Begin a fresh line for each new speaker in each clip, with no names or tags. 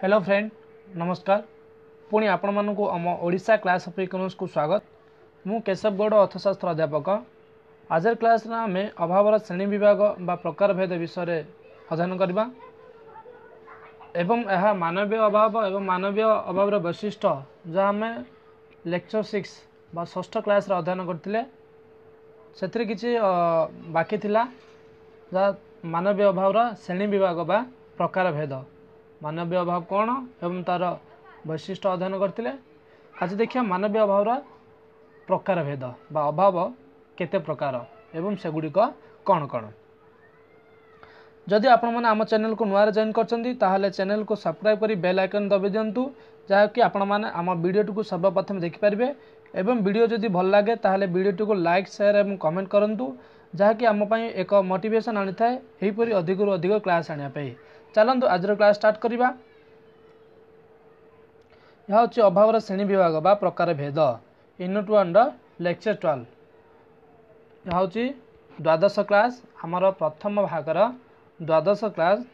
hello friend ନମସ୍କାର ପୁଣି ଆପଣମାନଙ୍କୁ ଆମ ଓଡ଼ିଶା କ୍ଲାସ୍ ଅଫ୍ ଇକୋନୋମିକ୍ସକୁ ସ୍ୱାଗତ ମୁଁ କେଶବଗଡ଼ ଅର୍ଥଶାସ୍ତ୍ର ଅଧ୍ୟାପକ ଆଜିର କ୍ଲାସ୍ରେ ଆମେ ଅଭାବର ଶ୍ରେଣୀ ବିଭାଗ ବା ପ୍ରକାର ଭେଦ ବିଷୟରେ ଅଧ୍ୟୟନ କରିବା ଏବଂ ଏହା ମାନବୀୟ ଅଭାବ ଏବଂ ମାନବୀୟ ଅଭାବର ବୈଶିଷ୍ଟ୍ୟ ଯାହା ଆମେ ଲେକ୍ଚର ସିକ୍ସ ବା ଷଷ୍ଠ କ୍ଲାସ୍ରେ ଅଧ୍ୟୟନ କରିଥିଲେ ସେଥିରେ କିଛି ବାକି ଥିଲା ଯାହା ମାନବୀୟ ଅଭାବର ଶ୍ରେଣୀ ବିଭାଗ ବା ପ୍ରକାର ଭେଦ ମାନବୀୟ ଅଭାବ କ'ଣ ଏବଂ ତା'ର ବୈଶିଷ୍ଟ୍ୟ ଅଧ୍ୟୟନ କରିଥିଲେ ଆଜି ଦେଖିବା ମାନବୀୟ ଅଭାବର ପ୍ରକାରଭେଦ ବା ଅଭାବ କେତେ ପ୍ରକାର ଏବଂ ସେଗୁଡ଼ିକ କ'ଣ କ'ଣ ଯଦି ଆପଣମାନେ ଆମ ଚ୍ୟାନେଲକୁ ନୂଆରେ ଜଏନ୍ କରିଛନ୍ତି ତାହେଲେ ଚ୍ୟାନେଲକୁ ସବସ୍କ୍ରାଇବ୍ କରି ବେଲ୍ ଆଇକନ୍ ଦବାଇ ଦିଅନ୍ତୁ ଯାହାକି ଆପଣମାନେ ଆମ ଭିଡ଼ିଓଟିକୁ ସର୍ବପ୍ରଥମେ ଦେଖିପାରିବେ ଏବଂ ଭିଡ଼ିଓ ଯଦି ଭଲ ଲାଗେ ତାହେଲେ ଭିଡ଼ିଓଟିକୁ ଲାଇକ୍ ସେୟାର ଏବଂ କମେଣ୍ଟ କରନ୍ତୁ ଯାହାକି ଆମ ପାଇଁ ଏକ ମୋଟିଭେସନ୍ ଆଣିଥାଏ ଏହିପରି ଅଧିକରୁ ଅଧିକ କ୍ଲାସ୍ ଆଣିବା ପାଇଁ ଚାଲନ୍ତୁ ଆଜିର କ୍ଲାସ୍ ଷ୍ଟାର୍ଟ କରିବା ଏହା ହେଉଛି ଅଭାବର ଶ୍ରେଣୀ ବିଭାଗ ବା ପ୍ରକାର ଭେଦ ୟୁନିଟ୍ ୱାନ୍ର ଲେକ୍ଚର୍ ଟ୍ୱେଲ୍ଭ ଏହା ହେଉଛି ଦ୍ୱାଦଶ କ୍ଲାସ୍ ଆମର ପ୍ରଥମ ଭାଗର ଦ୍ୱାଦଶ କ୍ଲାସ୍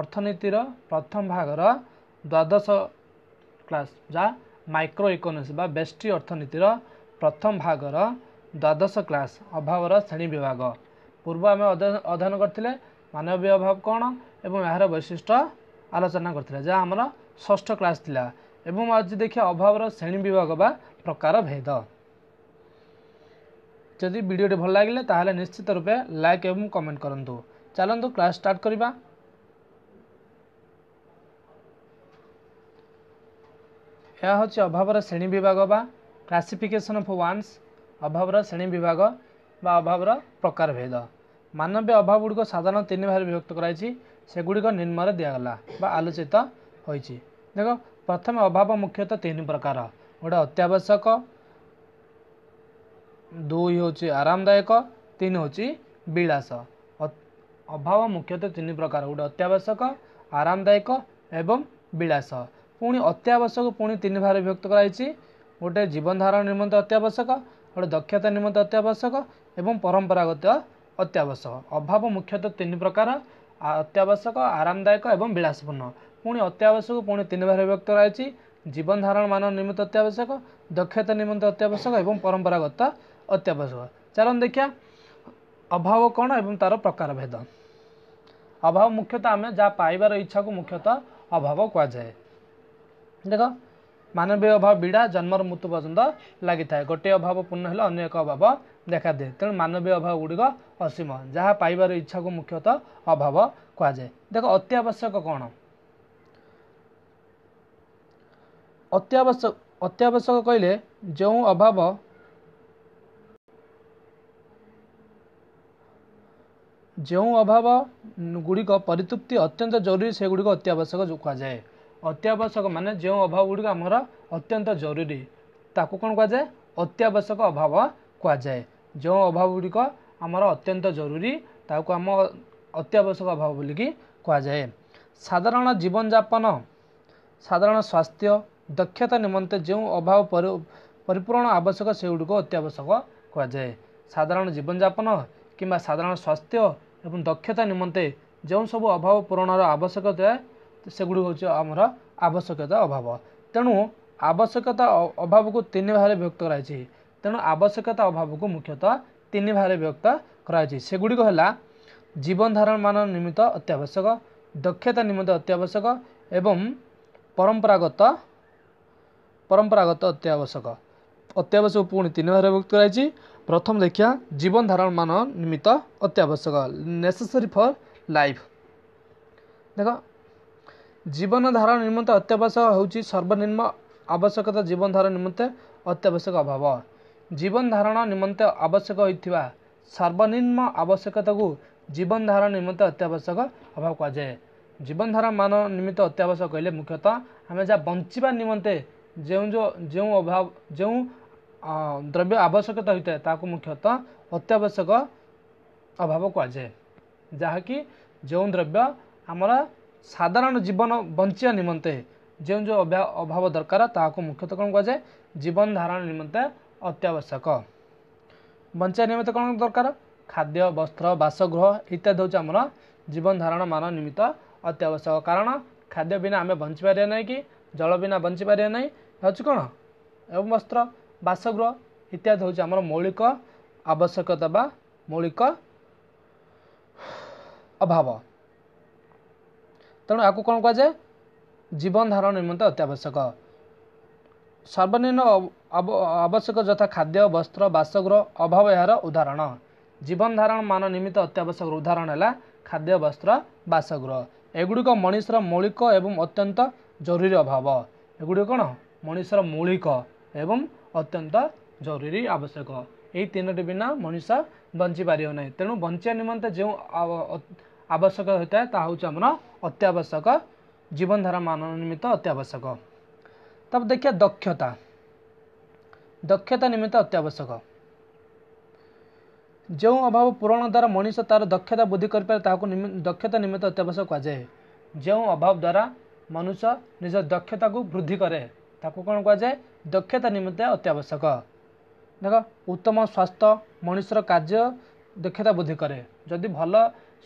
ଅର୍ଥନୀତିର ପ୍ରଥମ ଭାଗର ଦ୍ୱାଦଶ କ୍ଲାସ୍ ଯାହା ମାଇକ୍ରୋ ଇକୋନୋମିକ୍ସ ବା ବେଷ୍ଟି ଅର୍ଥନୀତିର ପ୍ରଥମ ଭାଗର ଦ୍ୱାଦଶ କ୍ଲାସ୍ ଅଭାବର ଶ୍ରେଣୀ ବିଭାଗ ପୂର୍ବ ଆମେ ଅଧ୍ୟୟନ କରିଥିଲେ ମାନବୀୟ ଅଭାବ କ'ଣ ଏବଂ ଏହାର ବୈଶିଷ୍ଟ୍ୟ ଆଲୋଚନା କରିଥିଲେ ଯାହା ଆମର ଷଷ୍ଠ କ୍ଲାସ୍ ଥିଲା ଏବଂ ଆଜି ଦେଖିବା ଅଭାବର ଶ୍ରେଣୀ ବିଭାଗ ବା ପ୍ରକାର ଭେଦ ଯଦି ଭିଡ଼ିଓଟି ଭଲ ଲାଗିଲେ ତାହେଲେ ନିଶ୍ଚିତ ରୂପେ ଲାଇକ୍ ଏବଂ କମେଣ୍ଟ କରନ୍ତୁ ଚାଲନ୍ତୁ କ୍ଲାସ୍ ଷ୍ଟାର୍ଟ କରିବା ଏହା ହେଉଛି ଅଭାବର ଶ୍ରେଣୀ ବିଭାଗ ବା କ୍ଲାସିଫିକେସନ୍ ଅଫ୍ ୱାନ୍ସ ଅଭାବର ଶ୍ରେଣୀ ବିଭାଗ ବା ଅଭାବର ପ୍ରକାର ଭେଦ ମାନବୀୟ ଅଭାବ ଗୁଡ଼ିକ ସାଧାରଣ ତିନି ଭାଗରେ ବିଭକ୍ତ କରାଯାଇଛି ସେଗୁଡ଼ିକ ନିମ୍ନରେ ଦିଆଗଲା ବା ଆଲୋଚିତ ହୋଇଛି ଦେଖ ପ୍ରଥମେ ଅଭାବ ମୁଖ୍ୟତଃ ତିନି ପ୍ରକାର ଗୋଟେ ଅତ୍ୟାବଶ୍ୟକ ଦୁଇ ହେଉଛି ଆରାମଦାୟକ ତିନି ହେଉଛି ବିଳାସ ଅଭାବ ମୁଖ୍ୟତଃ ତିନି ପ୍ରକାର ଗୋଟେ ଅତ୍ୟାବଶ୍ୟକ ଆରାମଦାୟକ ଏବଂ ବିଳାସ ପୁଣି ଅତ୍ୟାବଶ୍ୟକ ପୁଣି ତିନି ଭାଗରେ ବିଭକ୍ତ କରାଯାଇଛି ଗୋଟେ ଜୀବନଧାରଣ ନିମନ୍ତେ ଅତ୍ୟାବଶ୍ୟକ ଗୋଟେ ଦକ୍ଷତା ନିମନ୍ତେ ଅତ୍ୟାବଶ୍ୟକ ଏବଂ ପରମ୍ପରାଗତ ଅତ୍ୟାବଶ୍ୟକ ଅଭାବ ମୁଖ୍ୟତଃ ତିନି ପ୍ରକାର ଅତ୍ୟାବଶ୍ୟକ ଆରାମଦାୟକ ଏବଂ ବିଳାସପୂର୍ଣ୍ଣ ପୁଣି ଅତ୍ୟାବଶ୍ୟକ ପୁଣି ତିନି ଭାବରେ ବିଭକ୍ତ ଜୀବନ ଧାରଣ ମାନ ନିମିତ୍ତ ଅତ୍ୟାବଶ୍ୟକ ଦକ୍ଷତା ନିମନ୍ତେ ଅତ୍ୟାବଶ୍ୟକ ଏବଂ ପରମ୍ପରାଗତ ଅତ୍ୟାବଶ୍ୟକ ଚାଲନ୍ତୁ ଦେଖିବା ଅଭାବ କ'ଣ ଏବଂ ତା'ର ପ୍ରକାର ଭେଦ ଅଭାବ ମୁଖ୍ୟତଃ ଆମେ ଯାହା ପାଇବାର ଇଚ୍ଛାକୁ ମୁଖ୍ୟତଃ ଅଭାବ କୁହାଯାଏ ଦେଖ ମାନବୀୟ ଅଭାବ ବିଡ଼ା ଜନ୍ମର ମୃତ୍ୟୁ ପର୍ଯ୍ୟନ୍ତ ଲାଗିଥାଏ ଗୋଟିଏ ଅଭାବ ପୂର୍ଣ୍ଣ ହେଲେ ଅନ୍ୟ ଏକ ଅଭାବ ଦେଖାଦିଏ ତେଣୁ ମାନବୀୟ ଅଭାବ ଗୁଡ଼ିକ ଅସୀମ ଯାହା ପାଇବାର ଇଚ୍ଛାକୁ ମୁଖ୍ୟତଃ ଅଭାବ କୁହାଯାଏ ଦେଖ ଅତ୍ୟାବଶ୍ୟକ କ'ଣ ଅତ୍ୟାବଶ୍ୟକ ଅତ୍ୟାବଶ୍ୟକ କହିଲେ ଯେଉଁ ଅଭାବ ଯେଉଁ ଅଭାବ ଗୁଡ଼ିକ ପରିତୃପ୍ତି ଅତ୍ୟନ୍ତ ଜରୁରୀ ସେଗୁଡ଼ିକ ଅତ୍ୟାବଶ୍ୟକ କୁହାଯାଏ ଅତ୍ୟାବଶ୍ୟକ ମାନେ ଯେଉଁ ଅଭାବ ଗୁଡ଼ିକ ଆମର ଅତ୍ୟନ୍ତ ଜରୁରୀ ତାକୁ କ'ଣ କୁହାଯାଏ ଅତ୍ୟାବଶ୍ୟକ ଅଭାବ କୁହାଯାଏ ଯେଉଁ ଅଭାବ ଗୁଡ଼ିକ ଆମର ଅତ୍ୟନ୍ତ ଜରୁରୀ ତାହାକୁ ଆମ ଅତ୍ୟାବଶ୍ୟକ ଅଭାବ ବୋଲିକି କୁହାଯାଏ ସାଧାରଣ ଜୀବନଯାପନ ସାଧାରଣ ସ୍ୱାସ୍ଥ୍ୟ ଦକ୍ଷତା ନିମନ୍ତେ ଯେଉଁ ଅଭାବ ପରିପୂରଣ ଆବଶ୍ୟକ ସେଗୁଡ଼ିକୁ ଅତ୍ୟାବଶ୍ୟକ କୁହାଯାଏ ସାଧାରଣ ଜୀବନଯାପନ କିମ୍ବା ସାଧାରଣ ସ୍ୱାସ୍ଥ୍ୟ ଏବଂ ଦକ୍ଷତା ନିମନ୍ତେ ଯେଉଁ ସବୁ ଅଭାବ ପୂରଣର ଆବଶ୍ୟକତା ସେଗୁଡ଼ିକ ହେଉଛି ଆମର ଆବଶ୍ୟକତା ଅଭାବ ତେଣୁ ଆବଶ୍ୟକତା ଅଭାବକୁ ତିନି ଭାଗରେ ବିଭକ୍ତ କରାଯାଇଛି ତେଣୁ ଆବଶ୍ୟକତା ଅଭାବକୁ ମୁଖ୍ୟତଃ ତିନି ଭାବରେ ବ୍ୟକ୍ତ କରାଯାଇଛି ସେଗୁଡ଼ିକ ହେଲା ଜୀବନଧାରଣ ମାନ ନିମିତ୍ତ ଅତ୍ୟାବଶ୍ୟକ ଦକ୍ଷତା ନିମନ୍ତେ ଅତ୍ୟାବଶ୍ୟକ ଏବଂ ପରମ୍ପରାଗତ ପରମ୍ପରାଗତ ଅତ୍ୟାବଶ୍ୟକ ଅତ୍ୟାବଶ୍ୟକ ପୁଣି ତିନି ଭାଗରେ ବ୍ୟକ୍ତ କରାଯାଇଛି ପ୍ରଥମ ଦେଖିବା ଜୀବନଧାରଣ ମାନ ନିମିତ୍ତ ଅତ୍ୟାବଶ୍ୟକ ନେସେସରି ଫର୍ ଲାଇଫ୍ ଦେଖ ଜୀବନ ଧାରଣ ନିମନ୍ତେ ଅତ୍ୟାବଶ୍ୟକ ହେଉଛି ସର୍ବନିମ୍ନ ଆବଶ୍ୟକତା ଜୀବନଧାରଣ ନିମନ୍ତେ ଅତ୍ୟାବଶ୍ୟକ ଅଭାବ ଜୀବନଧାରଣ ନିମନ୍ତେ ଆବଶ୍ୟକ ହୋଇଥିବା ସର୍ବନିମ୍ନ ଆବଶ୍ୟକତାକୁ ଜୀବନଧାରଣ ନିମନ୍ତେ ଅତ୍ୟାବଶ୍ୟକ ଅଭାବ କୁହାଯାଏ ଜୀବନଧାରଣ ମାନ ନିମିତ୍ତ ଅତ୍ୟାବଶ୍ୟକ କହିଲେ ମୁଖ୍ୟତଃ ଆମେ ଯାହା ବଞ୍ଚିବା ନିମନ୍ତେ ଯେଉଁ ଯେଉଁ ଅଭାବ ଯେଉଁ ଦ୍ରବ୍ୟ ଆବଶ୍ୟକତା ହୋଇଥାଏ ତାହାକୁ ମୁଖ୍ୟତଃ ଅତ୍ୟାବଶ୍ୟକ ଅଭାବ କୁହାଯାଏ ଯାହାକି ଯେଉଁ ଦ୍ରବ୍ୟ ଆମର ସାଧାରଣ ଜୀବନ ବଞ୍ଚିବା ନିମନ୍ତେ ଯେଉଁ ଯେଉଁ ଅଭାବ ଦରକାର ତାହାକୁ ମୁଖ୍ୟତଃ କ'ଣ କୁହାଯାଏ ଜୀବନ ଧାରଣ ନିମନ୍ତେ ଅତ୍ୟାବଶ୍ୟକ ବଞ୍ଚିବା ନିମିତ୍ତ କ'ଣ ଦରକାର ଖାଦ୍ୟ ବସ୍ତ୍ର ବାସଗୃହ ଇତ୍ୟାଦି ହେଉଛି ଆମର ଜୀବନଧାରଣ ମାନ ନିମିତ୍ତ ଅତ୍ୟାବଶ୍ୟକ କାରଣ ଖାଦ୍ୟ ବିନା ଆମେ ବଞ୍ଚିପାରିବା ନାହିଁ କି ଜଳ ବିନା ବଞ୍ଚିପାରିବା ନାହିଁ ହେଉଛି କ'ଣ ଏବଂ ବସ୍ତ୍ର ବାସଗୃହ ଇତ୍ୟାଦି ହେଉଛି ଆମର ମୌଳିକ ଆବଶ୍ୟକତା ବା ମୌଳିକ ଅଭାବ ତେଣୁ ଆକୁ କ'ଣ କୁହାଯାଏ ଜୀବନଧାରଣ ନିମନ୍ତେ ଅତ୍ୟାବଶ୍ୟକ ସର୍ବନିମ୍ନ ଆବଶ୍ୟକ ଯଥା ଖାଦ୍ୟ ବସ୍ତ୍ର ବାସଗୃହ ଅଭାବ ଏହାର ଉଦାହରଣ ଜୀବନଧାରଣ ମାନ ନିମିତ୍ତ ଅତ୍ୟାବଶ୍ୟକ ଉଦାହରଣ ହେଲା ଖାଦ୍ୟ ବସ୍ତ୍ର ବାସଗୃହ ଏଗୁଡ଼ିକ ମଣିଷର ମୌଳିକ ଏବଂ ଅତ୍ୟନ୍ତ ଜରୁରୀ ଅଭାବ ଏଗୁଡ଼ିକ କ'ଣ ମଣିଷର ମୌଳିକ ଏବଂ ଅତ୍ୟନ୍ତ ଜରୁରୀ ଆବଶ୍ୟକ ଏହି ତିନୋଟି ବିନା ମଣିଷ ବଞ୍ଚିପାରିବ ନାହିଁ ତେଣୁ ବଞ୍ଚିବା ନିମନ୍ତେ ଯେଉଁ ଆବଶ୍ୟକ ହୋଇଥାଏ ତାହା ହେଉଛି ଆମର ଅତ୍ୟାବଶ୍ୟକ ଜୀବନଧାରା ମାନ ନିମିତ୍ତ ଅତ୍ୟାବଶ୍ୟକ ତାପରେ ଦେଖିବା ଦକ୍ଷତା ଦକ୍ଷତା ନିମିତ୍ତ ଅତ୍ୟାବଶ୍ୟକ ଯେଉଁ ଅଭାବ ପୂରଣ ଦ୍ୱାରା ମଣିଷ ତାର ଦକ୍ଷତା ବୃଦ୍ଧି କରିପାରେ ତାହାକୁ ଦକ୍ଷତା ନିମିତ୍ତ ଅତ୍ୟାବଶ୍ୟକ କୁହାଯାଏ ଯେଉଁ ଅଭାବ ଦ୍ୱାରା ମନୁଷ୍ୟ ନିଜ ଦକ୍ଷତାକୁ ବୃଦ୍ଧି କରେ ତାକୁ କ'ଣ କୁହାଯାଏ ଦକ୍ଷତା ନିମିତ୍ତ ଅତ୍ୟାବଶ୍ୟକ ଦେଖ ଉତ୍ତମ ସ୍ୱାସ୍ଥ୍ୟ ମଣିଷର କାର୍ଯ୍ୟ ଦକ୍ଷତା ବୃଦ୍ଧି କରେ ଯଦି ଭଲ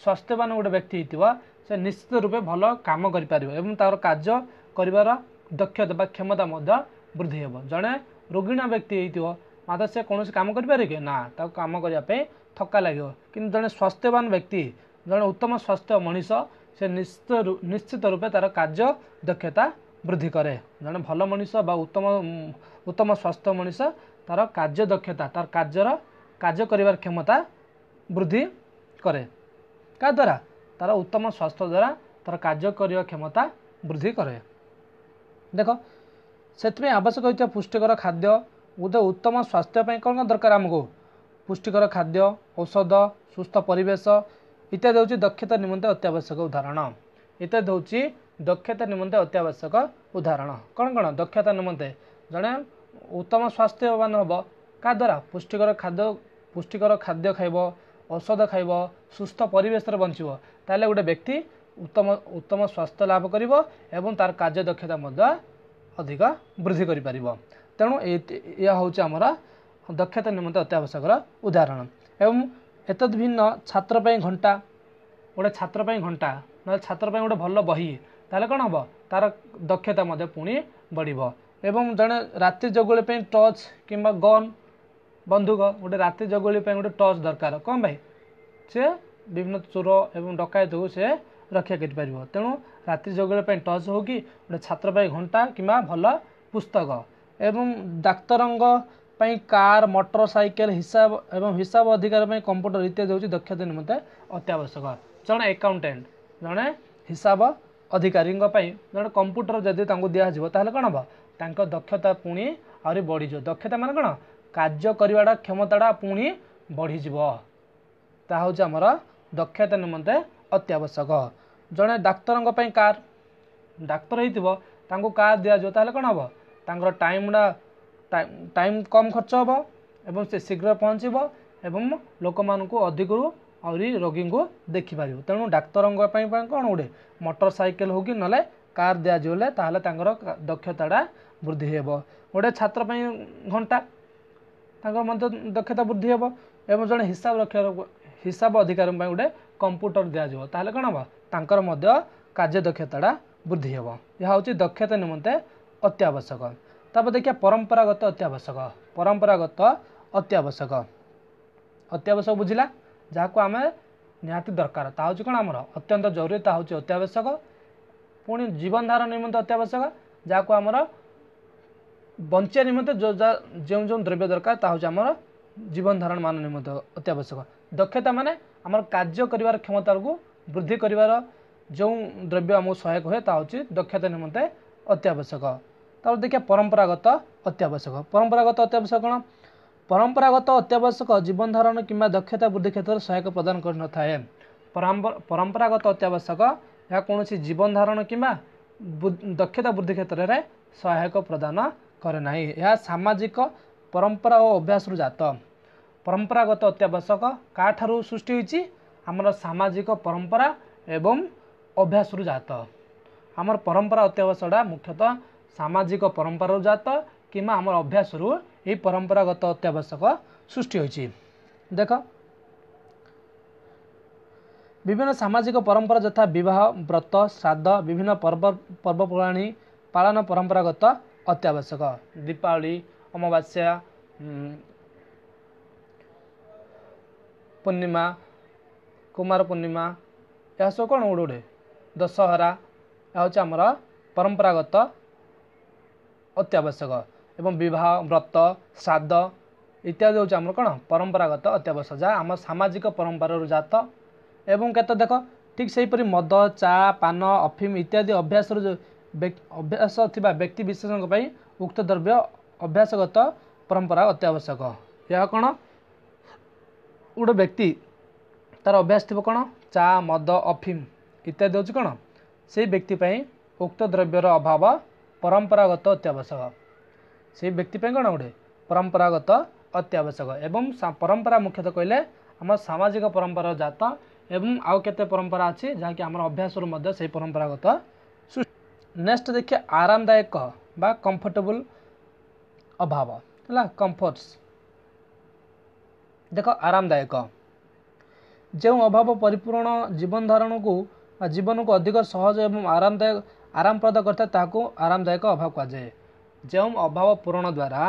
ସ୍ୱାସ୍ଥ୍ୟବାନ ଗୋଟେ ବ୍ୟକ୍ତି ହେଇଥିବ ସେ ନିଶ୍ଚିତ ରୂପେ ଭଲ କାମ କରିପାରିବ ଏବଂ ତାର କାର୍ଯ୍ୟ କରିବାର ଦକ୍ଷତା ବା କ୍ଷମତା ମଧ୍ୟ ବୃଦ୍ଧି ହେବ ଜଣେ ରୋଗିଣା ବ୍ୟକ୍ତି ହେଇଥିବ ମାତ୍ର ସେ କୌଣସି କାମ କରିପାରିବ କି ନା ତାକୁ କାମ କରିବା ପାଇଁ ଥକା ଲାଗିବ କିନ୍ତୁ ଜଣେ ସ୍ୱାସ୍ଥ୍ୟବାନ ବ୍ୟକ୍ତି ଜଣେ ଉତ୍ତମ ସ୍ୱାସ୍ଥ୍ୟ ମଣିଷ ସେ ନିଶ୍ଚିତ ରୂପେ ତା'ର କାର୍ଯ୍ୟ ଦକ୍ଷତା ବୃଦ୍ଧି କରେ ଜଣେ ଭଲ ମଣିଷ ବା ଉତ୍ତମ ଉତ୍ତମ ସ୍ୱାସ୍ଥ୍ୟ ମଣିଷ ତା'ର କାର୍ଯ୍ୟ ଦକ୍ଷତା ତା'ର କାର୍ଯ୍ୟର କାର୍ଯ୍ୟ କରିବାର କ୍ଷମତା ବୃଦ୍ଧି କରେ କାହା ଦ୍ୱାରା ତା'ର ଉତ୍ତମ ସ୍ୱାସ୍ଥ୍ୟ ଦ୍ୱାରା ତା'ର କାର୍ଯ୍ୟ କରିବା କ୍ଷମତା ବୃଦ୍ଧି କରେ ଦେଖ ସେଥିପାଇଁ ଆବଶ୍ୟକ ହୋଇଥିବା ପୁଷ୍ଟିକର ଖାଦ୍ୟ ଗୋଟେ ଉତ୍ତମ ସ୍ୱାସ୍ଥ୍ୟ ପାଇଁ କ'ଣ କ'ଣ ଦରକାର ଆମକୁ ପୁଷ୍ଟିକର ଖାଦ୍ୟ ଔଷଧ ସୁସ୍ଥ ପରିବେଶ ଇତ୍ୟାଦି ହେଉଛି ଦକ୍ଷତା ନିମନ୍ତେ ଅତ୍ୟାବଶ୍ୟକ ଉଦାହରଣ ଇତ୍ୟାଦି ହେଉଛି ଦକ୍ଷତା ନିମନ୍ତେ ଅତ୍ୟାବଶ୍ୟକ ଉଦାହରଣ କ'ଣ କ'ଣ ଦକ୍ଷତା ନିମନ୍ତେ ଜଣେ ଉତ୍ତମ ସ୍ୱାସ୍ଥ୍ୟବାନ ହେବ କାହାଦ୍ୱାରା ପୁଷ୍ଟିକର ଖାଦ୍ୟ ପୁଷ୍ଟିକର ଖାଦ୍ୟ ଖାଇବ ଔଷଧ ଖାଇବ ସୁସ୍ଥ ପରିବେଶରେ ବଞ୍ଚିବ ତାହେଲେ ଗୋଟେ ବ୍ୟକ୍ତି ଉତ୍ତମ ଉତ୍ତମ ସ୍ୱାସ୍ଥ୍ୟ ଲାଭ କରିବ ଏବଂ ତାର କାର୍ଯ୍ୟଦକ୍ଷତା ମଧ୍ୟ ଅଧିକ ବୃଦ୍ଧି କରିପାରିବ ତେଣୁ ଏହା ହେଉଛି ଆମର ଦକ୍ଷତା ନିମନ୍ତେ ଅତ୍ୟାବଶ୍ୟକର ଉଦାହରଣ ଏବଂ ଏତଦ୍ ଭିନ୍ନ ଛାତ୍ର ପାଇଁ ଘଣ୍ଟା ଗୋଟେ ଛାତ୍ର ପାଇଁ ଘଣ୍ଟା ନହେଲେ ଛାତ୍ର ପାଇଁ ଗୋଟେ ଭଲ ବହି ତାହେଲେ କ'ଣ ହେବ ତାର ଦକ୍ଷତା ମଧ୍ୟ ପୁଣି ବଢ଼ିବ ଏବଂ ଜଣେ ରାତି ଜଗୁଳି ପାଇଁ ଟର୍ଚ୍ଚ କିମ୍ବା ଗନ୍ ବନ୍ଧୁକ ଗୋଟେ ରାତି ଜଗୁଳି ପାଇଁ ଗୋଟେ ଟର୍ଚ୍ଚ ଦରକାର କ'ଣ ପାଇଁ ସେ ବିଭିନ୍ନ ଚୋର ଏବଂ ଡକାୟତକୁ ସେ ରକ୍ଷା କରିପାରିବ ତେଣୁ ରାତ୍ରି ଯୋଗାଡ଼ ପାଇଁ ଟର୍ଚ୍ଚ ହେଉ କି ଗୋଟେ ଛାତ୍ର ପାଇଁ ଘଣ୍ଟା କିମ୍ବା ଭଲ ପୁସ୍ତକ ଏବଂ ଡାକ୍ତରଙ୍କ ପାଇଁ କାର୍ ମଟର ସାଇକେଲ ହିସାବ ଏବଂ ହିସାବ ଅଧିକାର ପାଇଁ କମ୍ପ୍ୟୁଟର ଇତ୍ୟାଦି ହେଉଛି ଦକ୍ଷତା ନିମନ୍ତେ ଅତ୍ୟାବଶ୍ୟକ ଜଣେ ଏକାଉଣ୍ଟାଣ୍ଟ ଜଣେ ହିସାବ ଅଧିକାରୀଙ୍କ ପାଇଁ ଜଣେ କମ୍ପ୍ୟୁଟର ଯଦି ତାଙ୍କୁ ଦିଆଯିବ ତାହେଲେ କ'ଣ ହେବ ତାଙ୍କ ଦକ୍ଷତା ପୁଣି ଆହୁରି ବଢ଼ିଯିବ ଦକ୍ଷତା ମାନେ କ'ଣ କାର୍ଯ୍ୟ କରିବାଟା କ୍ଷମତାଟା ପୁଣି ବଢ଼ିଯିବ ତାହା ହେଉଛି ଆମର ଦକ୍ଷତା ନିମନ୍ତେ ଅତ୍ୟାବଶ୍ୟକ ଜଣେ ଡାକ୍ତରଙ୍କ ପାଇଁ କାର୍ ଡାକ୍ତର ହେଇଥିବ ତାଙ୍କୁ କାର୍ ଦିଆଯିବ ତାହେଲେ କ'ଣ ହେବ ତାଙ୍କର ଟାଇମ୍ଟା ଟାଇମ୍ କମ୍ ଖର୍ଚ୍ଚ ହେବ ଏବଂ ସେ ଶୀଘ୍ର ପହଞ୍ଚିବ ଏବଂ ଲୋକମାନଙ୍କୁ ଅଧିକରୁ ଆହୁରି ରୋଗୀଙ୍କୁ ଦେଖିପାରିବ ତେଣୁ ଡାକ୍ତରଙ୍କ ପାଇଁ କ'ଣ ଗୋଟେ ମୋଟର ସାଇକେଲ ହେଉ କି ନହେଲେ କାର୍ ଦିଆଯିବ ହେଲେ ତାହେଲେ ତାଙ୍କର ଦକ୍ଷତାଟା ବୃଦ୍ଧି ହେବ ଗୋଟେ ଛାତ୍ର ପାଇଁ ଘଣ୍ଟା ତାଙ୍କର ମଧ୍ୟ ଦକ୍ଷତା ବୃଦ୍ଧି ହେବ ଏବଂ ଜଣେ ହିସାବ ରଖିବାର ହିସାବ ଅଧିକାର ପାଇଁ ଗୋଟେ କମ୍ପ୍ୟୁଟର ଦିଆଯିବ ତାହେଲେ କ'ଣ ହେବ ତାଙ୍କର ମଧ୍ୟ କାର୍ଯ୍ୟଦକ୍ଷତାଟା ବୃଦ୍ଧି ହେବ ଏହା ହେଉଛି ଦକ୍ଷତା ନିମନ୍ତେ ଅତ୍ୟାବଶ୍ୟକ ତାପରେ ଦେଖିବା ପରମ୍ପରାଗତ ଅତ୍ୟାବଶ୍ୟକ ପରମ୍ପରାଗତ ଅତ୍ୟାବଶ୍ୟକ ଅତ୍ୟାବଶ୍ୟକ ବୁଝିଲା ଯାହାକୁ ଆମେ ନିହାତି ଦରକାର ତାହା ହେଉଛି କ'ଣ ଆମର ଅତ୍ୟନ୍ତ ଜରୁରୀ ତାହା ହେଉଛି ଅତ୍ୟାବଶ୍ୟକ ପୁଣି ଜୀବନଧାରଣ ନିମନ୍ତେ ଅତ୍ୟାବଶ୍ୟକ ଯାହାକୁ ଆମର ବଞ୍ଚିବା ନିମନ୍ତେ ଯେଉଁ ଯେଉଁ ଦ୍ରବ୍ୟ ଦରକାର ତାହା ହେଉଛି ଆମର ଜୀବନଧାରଣ ମାନ ନିମନ୍ତେ ଅତି ଆବଶ୍ୟକ ଦକ୍ଷତା ମାନେ ଆମର କାର୍ଯ୍ୟ କରିବାର କ୍ଷମତାକୁ ବୃଦ୍ଧି କରିବାର ଯେଉଁ ଦ୍ରବ୍ୟ ଆମକୁ ସହାୟକ ହୁଏ ତାହା ହେଉଛି ଦକ୍ଷତା ନିମନ୍ତେ ଅତି ଆବଶ୍ୟକ ତାପରେ ଦେଖିବା ପରମ୍ପରାଗତ ଅତ୍ୟାବଶ୍ୟକ ପରମ୍ପରାଗତ ଅତ୍ୟାବଶ୍ୟକ କ'ଣ ପରମ୍ପରାଗତ ଅତ୍ୟାବଶ୍ୟକ ଜୀବନଧାରଣ କିମ୍ବା ଦକ୍ଷତା ବୃଦ୍ଧି କ୍ଷେତ୍ରରେ ସହାୟକ ପ୍ରଦାନ କରିନଥାଏ ପରମ୍ପରାଗତ ଅତ୍ୟାବଶ୍ୟକ ଏହା କୌଣସି ଜୀବନଧାରଣ କିମ୍ବା ଦକ୍ଷତା ବୃଦ୍ଧି କ୍ଷେତ୍ରରେ ସହାୟକ ପ୍ରଦାନ କରେ ନାହିଁ ଏହା ସାମାଜିକ ପରମ୍ପରା ଓ ଅଭ୍ୟାସରୁ ଜାତ ପରମ୍ପରାଗତ ଅତ୍ୟାବଶ୍ୟକ କାହାଠାରୁ ସୃଷ୍ଟି ହୋଇଛି ଆମର ସାମାଜିକ ପରମ୍ପରା ଏବଂ ଅଭ୍ୟାସରୁ ଜାତ ଆମର ପରମ୍ପରା ଅତ୍ୟାବଶ୍ୟକଟା ମୁଖ୍ୟତଃ ସାମାଜିକ ପରମ୍ପରାରୁ ଜାତ କିମ୍ବା ଆମର ଅଭ୍ୟାସରୁ ଏହି ପରମ୍ପରାଗତ ଅତ୍ୟାବଶ୍ୟକ ସୃଷ୍ଟି ହୋଇଛି ଦେଖ ବିଭିନ୍ନ ସାମାଜିକ ପରମ୍ପରା ଯଥା ବିବାହ ବ୍ରତ ଶ୍ରାଦ୍ଧ ବିଭିନ୍ନ ପର୍ବ ପର୍ବପର୍ବାଣି ପାଳନ ପରମ୍ପରାଗତ ଅତ୍ୟାବଶ୍ୟକ ଦୀପାବଳି ଅମାବାସ୍ୟା ପୂର୍ଣ୍ଣିମା କୁମାର ପୂର୍ଣ୍ଣିମା ଏହାସବୁ କ'ଣ ଉଡ଼େ ଉଡ଼େ ଦଶହରା ଏହା ହେଉଛି ଆମର ପରମ୍ପରାଗତ ଅତି ଆବଶ୍ୟକ ଏବଂ ବିବାହ ବ୍ରତ ଶ୍ରାଦ୍ଧ ଇତ୍ୟାଦି ହେଉଛି ଆମର କ'ଣ ପରମ୍ପରାଗତ ଅତି ଆବଶ୍ୟକ ଯାହା ଆମ ସାମାଜିକ ପରମ୍ପରାରୁ ଜାତ ଏବଂ କେତେ ଦେଖ ଠିକ୍ ସେହିପରି ମଦ ଚା ପାନ ଅଫିମ୍ ଇତ୍ୟାଦି ଅଭ୍ୟାସରୁ ଅଭ୍ୟାସ ଥିବା ବ୍ୟକ୍ତି ବିଶେଷଙ୍କ ପାଇଁ ଉକ୍ତ ଦ୍ରବ୍ୟ ଅଭ୍ୟାସଗତ ପରମ୍ପରା ଅତ୍ୟାବଶ୍ୟକ ଏହା କ'ଣ ଗୋଟେ ବ୍ୟକ୍ତି ତାର ଅଭ୍ୟାସ ଥିବ କ'ଣ ଚା ମଦ ଅଫିମ୍ ଇତ୍ୟାଦି ହେଉଛି କ'ଣ ସେହି ବ୍ୟକ୍ତି ପାଇଁ ଉକ୍ତ ଦ୍ରବ୍ୟର ଅଭାବ ପରମ୍ପରାଗତ ଅତ୍ୟାବଶ୍ୟକ ସେହି ବ୍ୟକ୍ତି ପାଇଁ କ'ଣ ଗୋଟେ ପରମ୍ପରାଗତ ଅତ୍ୟାବଶ୍ୟକ ଏବଂ ପରମ୍ପରା ମୁଖ୍ୟତଃ କହିଲେ ଆମ ସାମାଜିକ ପରମ୍ପରା ଜାତ ଏବଂ ଆଉ କେତେ ପରମ୍ପରା ଅଛି ଯାହାକି ଆମର ଅଭ୍ୟାସରୁ ମଧ୍ୟ ସେହି ପରମ୍ପରାଗତ ନେକ୍ସଟ ଦେଖିବା ଆରାମଦାୟକ ବା କମ୍ଫର୍ଟେବୁଲ ଅଭାବ ହେଲା କମ୍ଫର୍ଟସ୍ ଦେଖ ଆରାମଦାୟକ ଯେଉଁ ଅଭାବ ପରିପୂରଣ ଜୀବନ ଧାରଣକୁ ଜୀବନକୁ ଅଧିକ ସହଜ ଏବଂ ଆରାମଦାୟକ ଆରାମପ୍ରଦ କରିଥାଏ ତାହାକୁ ଆରାମଦାୟକ ଅଭାବ କୁହାଯାଏ ଯେଉଁ ଅଭାବ ପୂରଣ ଦ୍ୱାରା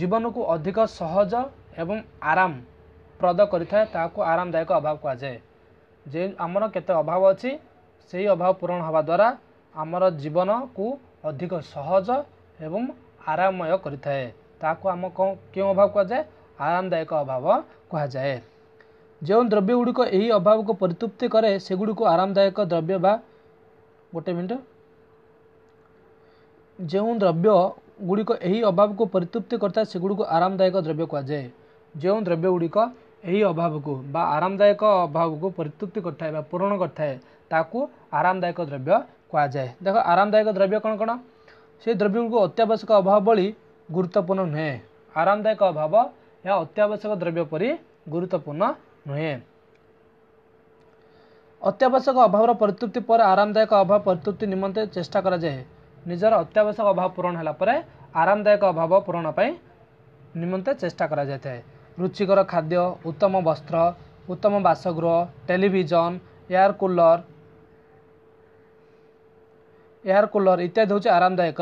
ଜୀବନକୁ ଅଧିକ ସହଜ ଏବଂ ଆରାମପ୍ରଦ କରିଥାଏ ତାହାକୁ ଆରାମଦାୟକ ଅଭାବ କୁହାଯାଏ ଯେ ଆମର କେତେ ଅଭାବ ଅଛି ସେହି ଅଭାବ ପୂରଣ ହେବା ଦ୍ୱାରା ଆମର ଜୀବନକୁ ଅଧିକ ସହଜ ଏବଂ ଆରାମମୟ କରିଥାଏ ତାହାକୁ ଆମ କ'ଣ କେଉଁ ଅଭାବ କୁହାଯାଏ ଆରାମଦାୟକ ଅଭାବ କୁହାଯାଏ ଯେଉଁ ଦ୍ରବ୍ୟ ଗୁଡ଼ିକ ଏହି ଅଭାବକୁ ପରିତୃପ୍ତି କରେ ସେଗୁଡ଼ିକୁ ଆରାମଦାୟକ ଦ୍ରବ୍ୟ ବା ଗୋଟେ ମିନିଟ ଯେଉଁ ଦ୍ରବ୍ୟ ଗୁଡ଼ିକ ଏହି ଅଭାବକୁ ପରିତୃପ୍ତି କରିଥାଏ ସେଗୁଡ଼ିକୁ ଆରାମଦାୟକ ଦ୍ରବ୍ୟ କୁହାଯାଏ ଯେଉଁ ଦ୍ରବ୍ୟ ଗୁଡ଼ିକ ଏହି ଅଭାବକୁ ବା ଆରାମଦାୟକ ଅଭାବକୁ ପରିତୃପ୍ତି କରିଥାଏ ବା ପୂରଣ କରିଥାଏ ତାକୁ ଆରାମଦାୟକ ଦ୍ରବ୍ୟ କୁହାଯାଏ ଦେଖ ଆରାମଦାୟକ ଦ୍ରବ୍ୟ କ'ଣ କ'ଣ ସେ ଦ୍ରବ୍ୟ ଗୁଡ଼ିକୁ ଅତ୍ୟାବଶ୍ୟକ ଅଭାବ ଭଳି ଗୁରୁତ୍ୱପୂର୍ଣ୍ଣ ନୁହେଁ ଆରାମଦାୟକ ଅଭାବ ଏହା ଅତ୍ୟାବଶ୍ୟକ ଦ୍ରବ୍ୟ ପରି ଗୁରୁତ୍ୱପୂର୍ଣ୍ଣ ନୁହେଁ ଅତ୍ୟାବଶ୍ୟକ ଅଭାବର ପରିତୃପ୍ତି ପରେ ଆରାମଦାୟକ ଅଭାବ ପରିତୃପ୍ତି ନିମନ୍ତେ ଚେଷ୍ଟା କରାଯାଏ ନିଜର ଅତ୍ୟାବଶ୍ୟକ ଅଭାବ ପୂରଣ ହେଲା ପରେ ଆରାମଦାୟକ ଅଭାବ ପୂରଣ ପାଇଁ ନିମନ୍ତେ ଚେଷ୍ଟା କରାଯାଇଥାଏ ରୁଚିକର ଖାଦ୍ୟ ଉତ୍ତମ ବସ୍ତ୍ର ଉତ୍ତମ ବାସଗୃହ television air cooler air cooler इत्यादि हूँ आरामदायक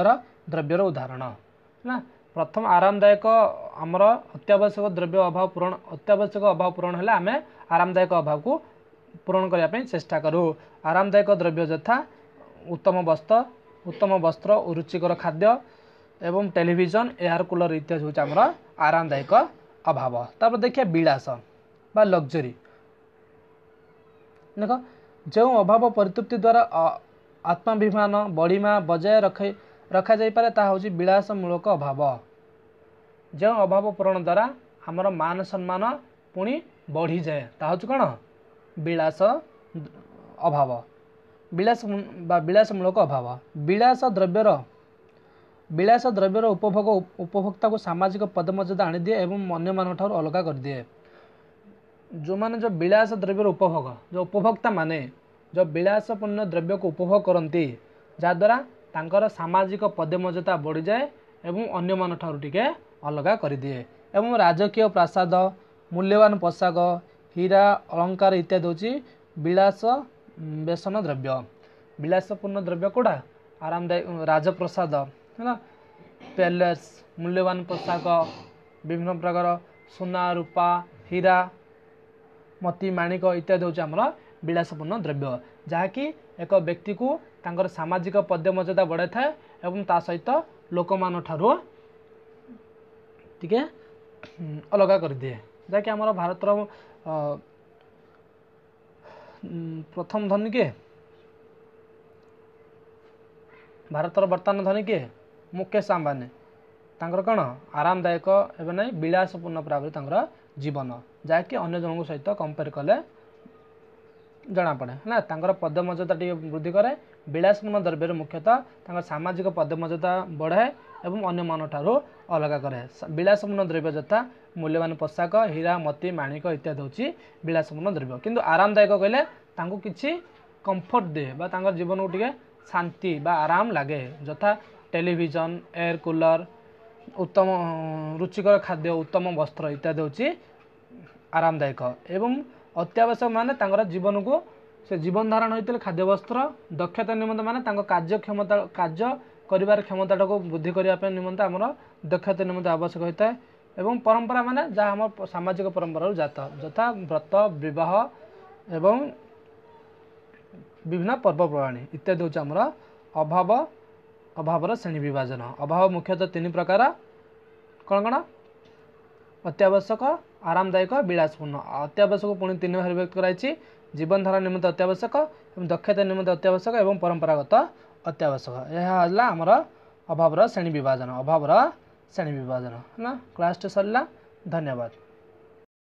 द्रव्यर उदाहरण है प्रथम आरामदायक आमर अत्यावश्यक द्रव्य अभाव पूरण अत्यावश्यक अभाव पूरण हेल्ला आम आरामदायक अभाव को पूरण करने चेषा करूँ आरामदायक द्रव्य जथा उत्तम वस्त्र उत्तम वस्त्र रुचिकर खाद्य एवं टेलीविजन एयर कूलर इत्यादि हूँ आमर आरामदायक अभाव तपर देखिए विलास लग्जरी देख जो अभाव परितुप्ति द्वारा ଆତ୍ମାଭିମାନ ବଢ଼ିମା ବଜାୟ ରଖି ରଖାଯାଇପାରେ ତାହା ହେଉଛି ବିଳାସମୂଳକ ଅଭାବ ଯେଉଁ ଅଭାବ ପୂରଣ ଦ୍ୱାରା ଆମର ମାନ ସମ୍ମାନ ପୁଣି ବଢ଼ିଯାଏ ତାହା ହେଉଛି କ'ଣ ବିଳାସ ଅଭାବ ବିଳାସ ବା ବିଳାସମୂଳକ ଅଭାବ ବିଳାସ ଦ୍ରବ୍ୟର ବିଳାସ ଦ୍ରବ୍ୟର ଉପଭୋଗ ଉପଭୋକ୍ତାକୁ ସାମାଜିକ ପଦମର୍ଯ୍ୟାଦା ଆଣିଦିଏ ଏବଂ ଅନ୍ୟମାନଙ୍କଠାରୁ ଅଲଗା କରିଦିଏ ଯେଉଁମାନେ ଯେଉଁ ବିଳାସ ଦ୍ରବ୍ୟର ଉପଭୋଗ ଯେଉଁ ଉପଭୋକ୍ତାମାନେ ଯେଉଁ ବିଳାସପୂର୍ଣ୍ଣ ଦ୍ରବ୍ୟକୁ ଉପଭୋଗ କରନ୍ତି ଯାହାଦ୍ୱାରା ତାଙ୍କର ସାମାଜିକ ପଦମର୍ଯ୍ୟାଦା ବଢ଼ିଯାଏ ଏବଂ ଅନ୍ୟମାନଙ୍କଠାରୁ ଟିକେ ଅଲଗା କରିଦିଏ ଏବଂ ରାଜକୀୟ ପ୍ରାସାଦ ମୂଲ୍ୟବାନ ପୋଷାକ ହୀରା ଅଳଙ୍କାର ଇତ୍ୟାଦି ହେଉଛି ବିଳାସ ବେସନ ଦ୍ରବ୍ୟ ବିଳାସପୂର୍ଣ୍ଣ ଦ୍ରବ୍ୟ କେଉଁଟା ଆରାମଦାୟକ ରାଜପ୍ରସାଦ ହେଲା ପ୍ୟାଲେସ୍ ମୂଲ୍ୟବାନ ପୋଷାକ ବିଭିନ୍ନ ପ୍ରକାର ସୁନା ରୂପା ହୀରା ମତି ମାଣିକ ଇତ୍ୟାଦି ହେଉଛି ଆମର ବିଳାସପୂର୍ଣ୍ଣ ଦ୍ରବ୍ୟ ଯାହାକି ଏକ ବ୍ୟକ୍ତିକୁ ତାଙ୍କର ସାମାଜିକ ପଦମର୍ଯ୍ୟାଦା ବଢ଼ାଇଥାଏ ଏବଂ ତା ସହିତ ଲୋକମାନଙ୍କଠାରୁ ଟିକେ ଅଲଗା କରିଦିଏ ଯାହାକି ଆମର ଭାରତର ପ୍ରଥମ ଧନୀ କିଏ ଭାରତର ବର୍ତ୍ତମାନ ଧନୀ କିଏ ମୁକେଶ ଆମ୍ବାନୀ ତାଙ୍କର କ'ଣ ଆରାମଦାୟକ ଏବେ ନାହିଁ ବିଳାସପୂର୍ଣ୍ଣ ଭାବରେ ତାଙ୍କର ଜୀବନ ଯାହାକି ଅନ୍ୟ ଜଣଙ୍କ ସହିତ କମ୍ପେୟାର କଲେ ଜଣାପଡ଼େ ହେଲା ତାଙ୍କର ପଦମର୍ଯ୍ୟାଦା ଟିକେ ବୃଦ୍ଧି କରେ ବିଳାସପୂର୍ଣ୍ଣ ଦ୍ରବ୍ୟର ମୁଖ୍ୟତଃ ତାଙ୍କର ସାମାଜିକ ପଦମର୍ଯ୍ୟାଦା ବଢ଼ାଏ ଏବଂ ଅନ୍ୟମାନଙ୍କଠାରୁ ଅଲଗା କରେ ବିଳାସପୂର୍ଣ୍ଣ ଦ୍ରବ୍ୟ ଯଥା ମୂଲ୍ୟବାନ ପୋଷାକ ହୀରା ମତି ମାଣିକ ଇତ୍ୟାଦି ହେଉଛି ବିଳାସପୂର୍ଣ୍ଣ ଦ୍ରବ୍ୟ କିନ୍ତୁ ଆରାମଦାୟକ କହିଲେ ତାଙ୍କୁ କିଛି କମ୍ଫର୍ଟ ଦିଏ ବା ତାଙ୍କର ଜୀବନକୁ ଟିକେ ଶାନ୍ତି ବା ଆରାମ ଲାଗେ ଯଥା ଟେଲିଭିଜନ୍ ଏୟାର କୁଲର୍ ଉତ୍ତମ ରୁଚିକର ଖାଦ୍ୟ ଉତ୍ତମ ବସ୍ତ୍ର ଇତ୍ୟାଦି ହେଉଛି ଆରାମଦାୟକ ଏବଂ ଅତ୍ୟାବଶ୍ୟକ ମାନେ ତାଙ୍କର ଜୀବନକୁ ସେ ଜୀବନ ଧାରଣ ହୋଇଥିଲେ ଖାଦ୍ୟ ବସ୍ତ୍ର ଦକ୍ଷତା ନିମନ୍ତେ ମାନେ ତାଙ୍କ କାର୍ଯ୍ୟକ୍ଷମତା କାର୍ଯ୍ୟ କରିବାର କ୍ଷମତାଟାକୁ ବୃଦ୍ଧି କରିବା ପାଇଁ ନିମନ୍ତେ ଆମର ଦକ୍ଷତା ନିମନ୍ତେ ଆବଶ୍ୟକ ହୋଇଥାଏ ଏବଂ ପରମ୍ପରା ମାନେ ଯାହା ଆମ ସାମାଜିକ ପରମ୍ପରାରୁ ଜାତ ଯଥା ବ୍ରତ ବିବାହ ଏବଂ ବିଭିନ୍ନ ପର୍ବପର୍ବାଣୀ ଇତ୍ୟାଦି ହେଉଛି ଆମର ଅଭାବ ଅଭାବର ଶ୍ରେଣୀ ବିଭାଜନ ଅଭାବ ମୁଖ୍ୟତଃ ତିନି ପ୍ରକାର କ'ଣ କ'ଣ ଅତ୍ୟାବଶ୍ୟକ ଆରାମଦାୟକ ବିଳାସପୂର୍ଣ୍ଣ ଅତ୍ୟାବଶ୍ୟକ ପୁଣି ତିନି ଭାବରେ ବ୍ୟକ୍ତ କରାଯାଇଛି ଜୀବନଧାରା ନିମନ୍ତେ ଅତ୍ୟାବଶ୍ୟକ ଏବଂ ଦକ୍ଷତା ନିମନ୍ତେ ଅତ୍ୟାବଶ୍ୟକ ଏବଂ ପରମ୍ପରାଗତ ଅତ୍ୟାବଶ୍ୟକ ଏହା ହେଲା ଆମର ଅଭାବର ଶ୍ରେଣୀ ବିଭାଜନ ଅଭାବର ଶ୍ରେଣୀ ବିଭାଜନ ହେଲା କ୍ଲାସ୍ଟି ସରିଲା ଧନ୍ୟବାଦ